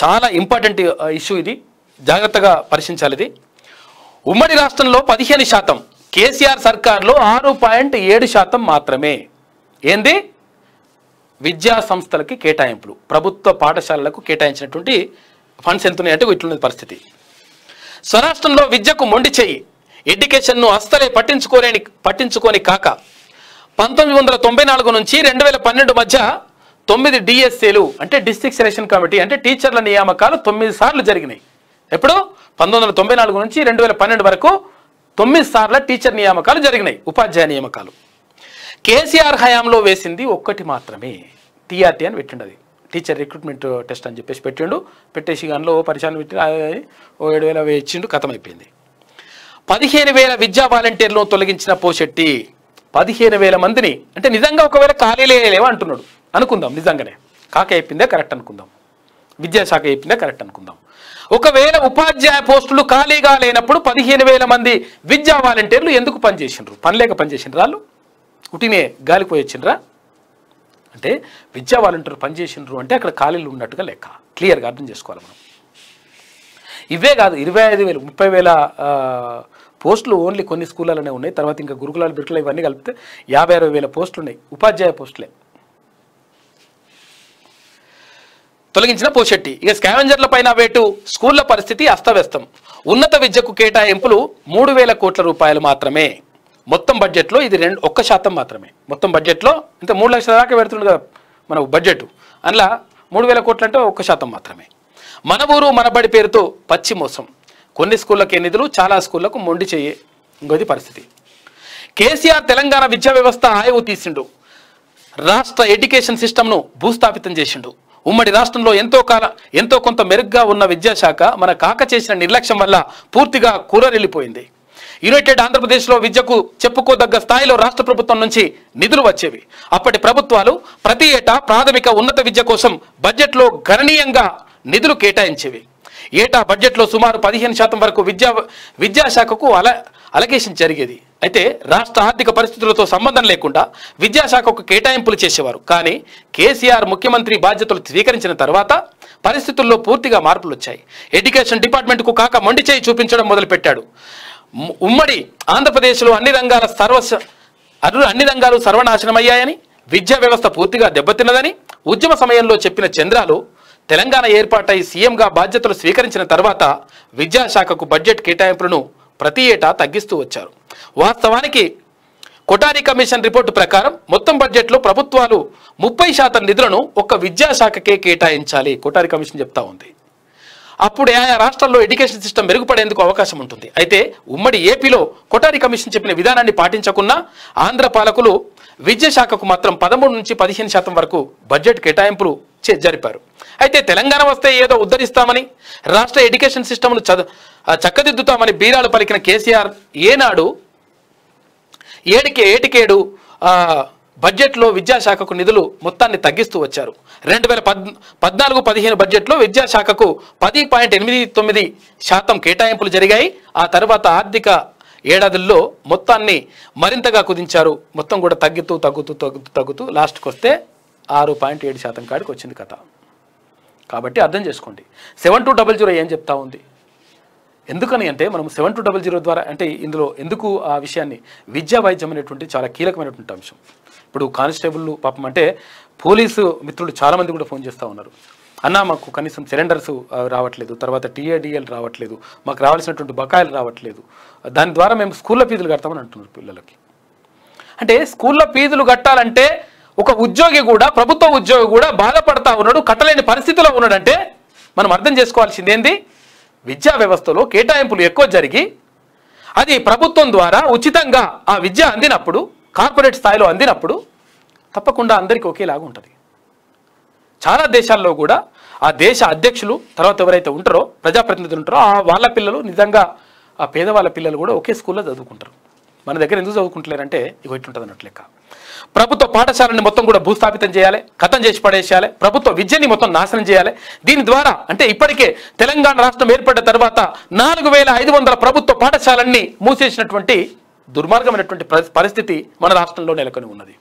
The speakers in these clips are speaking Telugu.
చాలా ఇంపార్టెంట్ ఇష్యూ uh, ఇది జాగ్రత్తగా పరిశీలించాలి ఇది ఉమ్మడి రాష్ట్రంలో పదిహేను శాతం కేసీఆర్ సర్కార్లో ఆరు పాయింట్ ఏడు శాతం మాత్రమే ఏంది విద్యా సంస్థలకి కేటాయింపులు ప్రభుత్వ పాఠశాలలకు కేటాయించినటువంటి ఫండ్స్ ఎంత ఉన్నాయంటే ఇట్లున్న పరిస్థితి స్వరాష్ట్రంలో విద్యకు మొండి చేయి ఎడ్యుకేషన్ను అస్తలే పట్టించుకోలేని పట్టించుకొని కాక పంతొమ్మిది వందల తొంభై నాలుగు నుంచి రెండు వేల పన్నెండు మధ్య తొమ్మిది డిఎస్సీలు e అంటే డిస్టిక్ సెలక్షన్ కమిటీ అంటే టీచర్ల నియామకాలు తొమ్మిది సార్లు జరిగినాయి ఎప్పుడు పంతొమ్మిది నుంచి రెండు వరకు తొమ్మిది సార్ల టీచర్ నియామకాలు జరిగినాయి ఉపాధ్యాయ నియామకాలు కేసీఆర్ హయాంలో వేసింది ఒక్కటి మాత్రమే టీఆర్టీ అని పెట్టిండది టీచర్ రిక్రూట్మెంట్ టెస్ట్ అని చెప్పేసి పెట్టిండు పెట్టేసి దానిలో పరిశీలన పెట్టి ఓ ఏడు వేల ఇచ్చిండు కథమైపోయింది పదిహేను వేల విద్యా వాలంటీర్లను తొలగించిన పోషెట్టి పదిహేను వేల మందిని అంటే నిజంగా ఒకవేళ ఖాళీ లేవా అంటున్నాడు అనుకుందాం నిజంగానే కాక చెప్పిందే కరెక్ట్ అనుకుందాం విద్యాశాఖ చెప్పిందే కరెక్ట్ అనుకుందాం ఒకవేళ ఉపాధ్యాయ పోస్టులు ఖాళీగా లేనప్పుడు పదిహేను వేల మంది విద్యా వాలంటీర్లు ఎందుకు పనిచేసినారు పని లేక పనిచేసినారు వాళ్ళు ఉటినే గాలిపోయొచ్చిండ్రా అంటే విద్యా వాలంటీర్లు పనిచేసినారు అంటే అక్కడ ఖాళీలు ఉన్నట్టుగా లెక్క క్లియర్గా అర్థం చేసుకోవాలి మనం ఇవే కాదు ఇరవై ఐదు వేలు ముప్పై వేల పోస్టులు ఓన్లీ కొన్ని స్కూళ్ళలోనే ఉన్నాయి తర్వాత ఇంకా గురుకులాలు బిరుకులు ఇవన్నీ కలిపితే యాభై అరవై వేల పోస్టులు ఉన్నాయి ఉపాధ్యాయ పోస్టులే తొలగించిన పోషెట్టి ఇక స్కావెంజర్ల పైన వేటు స్కూళ్ల పరిస్థితి అస్తవ్యస్తం ఉన్నత విద్యకు కేటాయింపులు మూడు వేల కోట్ల రూపాయలు మాత్రమే మొత్తం బడ్జెట్లో ఇది రెండు ఒక్క శాతం మాత్రమే మొత్తం బడ్జెట్లో ఇంత మూడు లక్షల దాకా పెడుతుంది కదా మన బడ్జెట్ అందులో మూడు వేల కోట్లు అంటే ఒక్క శాతం మాత్రమే మన ఊరు మనబడి పేరుతో పచ్చి మోసం కొన్ని స్కూళ్ళకే నిధులు చాలా స్కూళ్లకు మొండి చేయి ఇంకోది పరిస్థితి కేసీఆర్ తెలంగాణ విద్యా వ్యవస్థ ఆయువు తీసిండు రాష్ట్ర ఎడ్యుకేషన్ సిస్టమ్ను భూస్థాపితం చేసిండు ఉమ్మడి రాష్ట్రంలో ఎంతో కాల ఎంతో కొంత మెరుగ్గా ఉన్న విద్యాశాఖ మన కాక చేసిన నిర్లక్ష్యం వల్ల పూర్తిగా కూరరెళ్ళిపోయింది యునైటెడ్ ఆంధ్రప్రదేశ్లో విద్యకు చెప్పుకోదగ్గ స్థాయిలో రాష్ట్ర ప్రభుత్వం నుంచి నిధులు వచ్చేవి అప్పటి ప్రభుత్వాలు ప్రతి ఏటా ప్రాథమిక ఉన్నత విద్య కోసం బడ్జెట్లో గణనీయంగా నిధులు కేటాయించేవి ఏటా బడ్జెట్లో సుమారు పదిహేను శాతం వరకు విద్యా విద్యాశాఖకు అల అలకేషన్ జరిగేది అయితే రాష్ట్ర ఆర్థిక పరిస్థితులతో సంబంధం లేకుండా విద్యాశాఖకు కేటాయింపులు చేసేవారు కానీ కేసీఆర్ ముఖ్యమంత్రి బాధ్యతలు స్వీకరించిన తర్వాత పరిస్థితుల్లో పూర్తిగా మార్పులు వచ్చాయి ఎడ్యుకేషన్ డిపార్ట్మెంట్కు కాక మొండి చేయి చూపించడం మొదలుపెట్టాడు ఉమ్మడి ఆంధ్రప్రదేశ్లో అన్ని రంగాల సర్వ అన్ని రంగాలు సర్వనాశనమయ్యాయని విద్యా వ్యవస్థ పూర్తిగా దెబ్బతిన్నదని ఉద్యమ సమయంలో చెప్పిన చంద్రాలు తెలంగాణ ఏర్పాటై సీఎంగా బాధ్యతలు స్వీకరించిన తర్వాత విద్యాశాఖకు బడ్జెట్ కేటాయింపులను ప్రతి ఏటా తగ్గిస్తూ వచ్చారు వాస్తవానికి కొటారి కమిషన్ రిపోర్టు ప్రకారం మొత్తం బడ్జెట్లో ప్రభుత్వాలు ముప్పై శాతం నిధులను ఒక్క విద్యాశాఖకే కేటాయించాలి కొటారి కమిషన్ చెప్తా ఉంది అప్పుడు ఆయా రాష్ట్రాల్లో ఎడ్యుకేషన్ సిస్టమ్ మెరుగుపడేందుకు అవకాశం ఉంటుంది అయితే ఉమ్మడి ఏపీలో కొటారి కమిషన్ చెప్పిన విధానాన్ని పాటించకున్నా ఆంధ్ర పాలకులు విద్యాశాఖకు మాత్రం పదమూడు నుంచి పదిహేను శాతం వరకు బడ్జెట్ కేటాయింపులు జరిపారు అయితే తెలంగాణ వస్తే ఏదో ఉద్ధరిస్తామని రాష్ట్ర ఎడ్యుకేషన్ సిస్టమ్ను చక్కదిద్దుతామని బీరాలు పలికిన కేసీఆర్ ఏనాడు ఏడికి ఏటికేడు బడ్జెట్లో విద్యాశాఖకు నిధులు మొత్తాన్ని తగ్గిస్తూ వచ్చారు రెండు వేల పద్ పద్నాలుగు పదిహేను బడ్జెట్లో విద్యాశాఖకు పది పాయింట్ ఎనిమిది తొమ్మిది శాతం కేటాయింపులు జరిగాయి ఆ తర్వాత ఆర్థిక ఏడాదుల్లో మొత్తాన్ని మరింతగా కుదించారు మొత్తం కూడా తగ్గుతూ తగ్గుతూ తగ్గుతూ తగ్గుతూ లాస్ట్కి వస్తే ఆరు పాయింట్ ఏడు శాతం కాడికి వచ్చింది కథ కాబట్టి అర్థం చేసుకోండి సెవెన్ టూ డబల్ జీరో ఏం చెప్తా ఉంది ఎందుకని అంటే మనం సెవెన్ టూ డబల్ జీరో ద్వారా అంటే ఇందులో ఎందుకు ఆ విషయాన్ని విద్యా వైద్యం అనేటువంటి చాలా కీలకమైనటువంటి అంశం ఇప్పుడు కానిస్టేబుల్ పాపం అంటే పోలీసు మిత్రులు చాలామంది కూడా ఫోన్ చేస్తూ ఉన్నారు అన్న మాకు కనీసం సిలిండర్స్ రావట్లేదు తర్వాత టీఏడిఎల్ రావట్లేదు మాకు రావాల్సినటువంటి బకాయిలు రావట్లేదు దాని ద్వారా మేము స్కూళ్ళ ఫీజులు కడతామని అంటున్నారు పిల్లలకి అంటే స్కూళ్ళ ఫీజులు కట్టాలంటే ఒక ఉద్యోగి కూడా ప్రభుత్వ ఉద్యోగి కూడా బాధపడతా ఉన్నాడు కట్టలేని పరిస్థితిలో ఉన్నాడంటే మనం అర్థం చేసుకోవాల్సింది ఏంది విద్యా వ్యవస్థలో కేటాయింపులు ఎక్కువ జరిగి అది ప్రభుత్వం ద్వారా ఉచితంగా ఆ విద్య అందినప్పుడు కార్పొరేట్ స్థాయిలో అందినప్పుడు తప్పకుండా అందరికీ ఒకేలాగా ఉంటుంది చాలా దేశాల్లో కూడా ఆ దేశ అధ్యక్షులు తర్వాత ఎవరైతే ఉంటారో ప్రజాప్రతినిధులు ఉంటారో వాళ్ళ పిల్లలు నిజంగా ఆ పేదవాళ్ళ పిల్లలు కూడా ఒకే స్కూల్లో చదువుకుంటారు మన దగ్గర ఎందుకు చదువుకుంటలేరంటే ఇవి ఇట్లుంటుంది అన్నట్టు లెక్క ప్రభుత్వ పాఠశాలని మొత్తం కూడా భూస్థాపితం చేయాలి కథం చేసి పడేసేయాలి ప్రభుత్వ విద్యని మొత్తం నాశనం చేయాలి దీని ద్వారా అంటే ఇప్పటికే తెలంగాణ రాష్ట్రం ఏర్పడిన తర్వాత నాలుగు వేల ఐదు వందల ప్రభుత్వ పాఠశాలన్ని మూసేసినటువంటి దుర్మార్గమైనటువంటి పరిస్థితి మన రాష్ట్రంలో నెలకొని ఉన్నది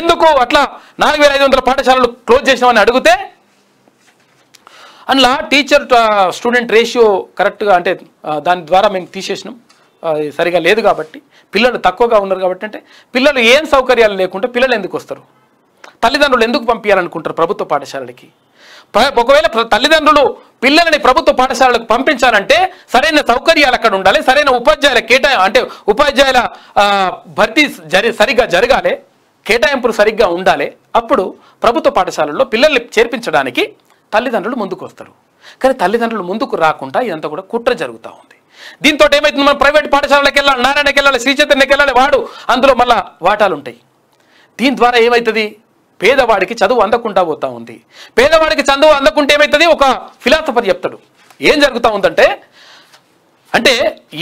ఎందుకు అట్లా నాలుగు వేల ఐదు వందల పాఠశాలలు క్లోజ్ చేసినామని అడిగితే అందులో టీచర్ స్టూడెంట్ రేషియో కరెక్ట్గా అంటే దాని ద్వారా మేము తీసేసినాం సరిగా లేదు కాబట్టి పిల్లలు తక్కువగా ఉన్నారు కాబట్టి అంటే పిల్లలు ఏం సౌకర్యాలు లేకుంటే పిల్లలు ఎందుకు వస్తారు తల్లిదండ్రులు ఎందుకు పంపించాలనుకుంటారు ప్రభుత్వ పాఠశాలలకి ఒకవేళ తల్లిదండ్రులు పిల్లలని ప్రభుత్వ పాఠశాలలకు పంపించాలంటే సరైన సౌకర్యాలు అక్కడ ఉండాలి సరైన ఉపాధ్యాయుల కేటాయ అంటే ఉపాధ్యాయుల భర్తీ జరి సరిగ్గా జరగాలి కేటాయింపులు సరిగ్గా ఉండాలి అప్పుడు ప్రభుత్వ పాఠశాలల్లో పిల్లల్ని చేర్పించడానికి తల్లిదండ్రులు ముందుకు వస్తారు కానీ తల్లిదండ్రులు ముందుకు రాకుండా ఇదంతా కూడా కుట్ర జరుగుతూ ఉంది దీంతో ఏమైతుంది మనం ప్రైవేట్ పాఠశాలలకు వెళ్ళాలి నారాయణకి వెళ్ళాలి శ్రీచైతన్యకి వెళ్ళాలి వాడు అందులో మళ్ళా వాటాలు ఉంటాయి దీని ద్వారా ఏమవుతుంది పేదవాడికి చదువు అందకుండా పోతా ఉంది పేదవాడికి చదువు అందకుంటే ఏమవుతుంది ఒక ఫిలాసఫర్ చెప్తాడు ఏం జరుగుతూ ఉందంటే అంటే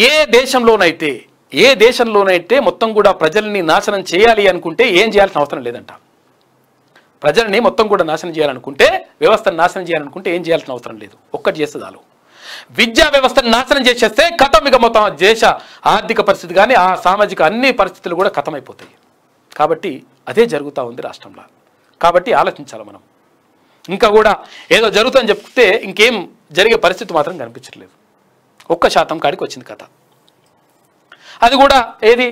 ఏ దేశంలోనైతే ఏ దేశంలోనైతే మొత్తం కూడా ప్రజల్ని నాశనం చేయాలి అనుకుంటే ఏం చేయాల్సిన అవసరం లేదంట ప్రజల్ని మొత్తం కూడా నాశనం చేయాలనుకుంటే వ్యవస్థను నాశనం చేయాలనుకుంటే ఏం చేయాల్సిన అవసరం లేదు ఒక్కటి చేస్తే చాలు విద్యా వ్యవస్థను నాశనం చేసేస్తే కథం ఇక మొత్తం దేశ ఆర్థిక పరిస్థితి కానీ ఆ సామాజిక అన్ని పరిస్థితులు కూడా కథమైపోతాయి కాబట్టి అదే జరుగుతూ ఉంది రాష్ట్రంలో కాబట్టి ఆలోచించాలి మనం ఇంకా కూడా ఏదో జరుగుతుందని చెప్తే ఇంకేం జరిగే పరిస్థితి మాత్రం కనిపించట్లేదు ఒక్క శాతం కాడికి వచ్చింది కథ అది కూడా ఏది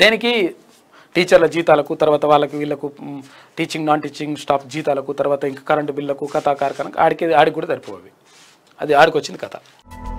దేనికి టీచర్ల జీతాలకు తర్వాత వాళ్ళకి వీళ్ళకు టీచింగ్ నాన్ టీచింగ్ స్టాఫ్ జీతాలకు తర్వాత ఇంకా కరెంటు బిల్లకు కథా కార్యక్రమం ఆడికి ఆడికి కూడా సరిపోవాలి అది వచ్చింది కథ